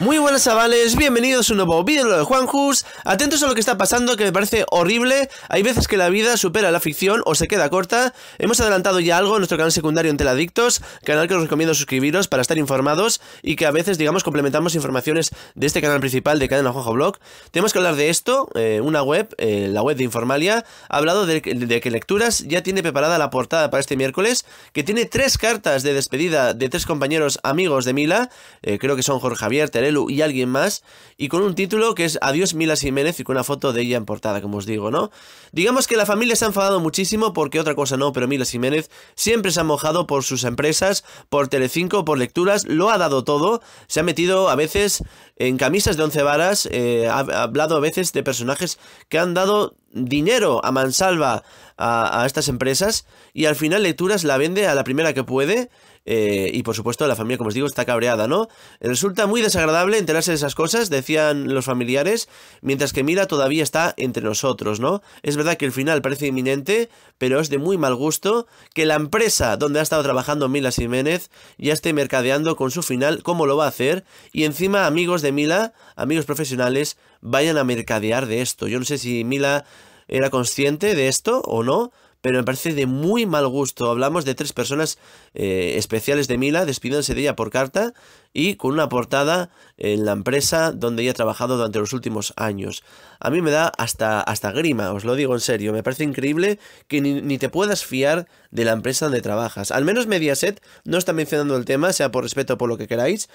Muy buenas chavales, bienvenidos a un nuevo vídeo de Juanjus Atentos a lo que está pasando que me parece horrible Hay veces que la vida supera la ficción o se queda corta Hemos adelantado ya algo en nuestro canal secundario en Teladictos Canal que os recomiendo suscribiros para estar informados Y que a veces, digamos, complementamos informaciones de este canal principal de Cadena Juanjo Blog Tenemos que hablar de esto, eh, una web, eh, la web de Informalia Ha hablado de, que Lecturas ya tiene preparada la portada para este miércoles Que tiene tres cartas de despedida de tres compañeros amigos de Mila eh, Creo que son Jorge Javier, y alguien más, y con un título que es Adiós Mila Jiménez y con una foto de ella en portada, como os digo, ¿no? Digamos que la familia se ha enfadado muchísimo porque otra cosa no, pero Mila Jiménez siempre se ha mojado por sus empresas, por Telecinco, por lecturas, lo ha dado todo, se ha metido a veces en camisas de once varas, eh, ha hablado a veces de personajes que han dado dinero a mansalva a, estas empresas y al final Lecturas la vende a la primera que puede eh, y por supuesto la familia, como os digo, está cabreada, ¿no? Resulta muy desagradable enterarse de esas cosas, decían los familiares, mientras que Mila todavía está entre nosotros, ¿no? Es verdad que el final parece inminente, pero es de muy mal gusto que la empresa donde ha estado trabajando Mila Jiménez ya esté mercadeando con su final, cómo lo va a hacer, y encima amigos de Mila, amigos profesionales, vayan a mercadear de esto. Yo no sé si Mila era consciente de esto o no, pero me parece de muy mal gusto. Hablamos de tres personas eh, especiales de Mila, despidiéndose de ella por carta y con una portada en la empresa donde ella ha trabajado durante los últimos años. A mí me da hasta, hasta grima, os lo digo en serio. Me parece increíble que ni, ni te puedas fiar de la empresa donde trabajas. Al menos Mediaset no está mencionando el tema, sea por respeto o por lo que queráis,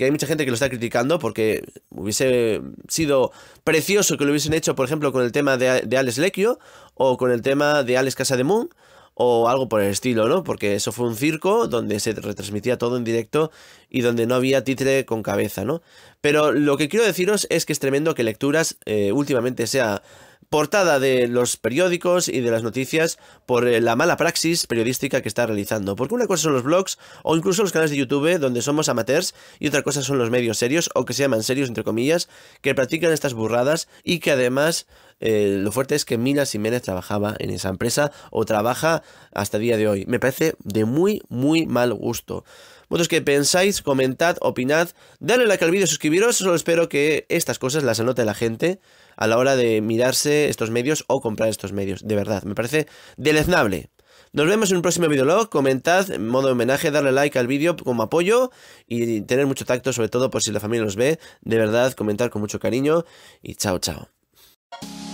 que hay mucha gente que lo está criticando porque hubiese sido precioso que lo hubiesen hecho, por ejemplo, con el tema de, Alex Lecchio o con el tema de Alex Casa de Moon o algo por el estilo, ¿no? Porque eso fue un circo donde se retransmitía todo en directo y donde no había títere con cabeza, ¿no? Pero lo que quiero deciros es que es tremendo que Lecturas eh, últimamente sea portada de los periódicos y de las noticias por eh, la mala praxis periodística que está realizando. Porque una cosa son los blogs o incluso los canales de YouTube donde somos amateurs y otra cosa son los medios serios o que se llaman serios entre comillas que practican estas burradas y que además eh, lo fuerte es que Mila Jiménez trabajaba en esa empresa o trabaja hasta el día de hoy. Me parece de muy, muy mal gusto. Vosotros que pensáis, comentad, opinad, dadle like al vídeo, suscribiros. Solo espero que estas cosas las anote la gente a la hora de mirarse estos medios o comprar estos medios. De verdad, me parece deleznable. Nos vemos en un próximo videolog, comentad en modo homenaje, darle like al vídeo como apoyo y tener mucho tacto, sobre todo por si la familia los ve. De verdad, comentar con mucho cariño y chao, chao.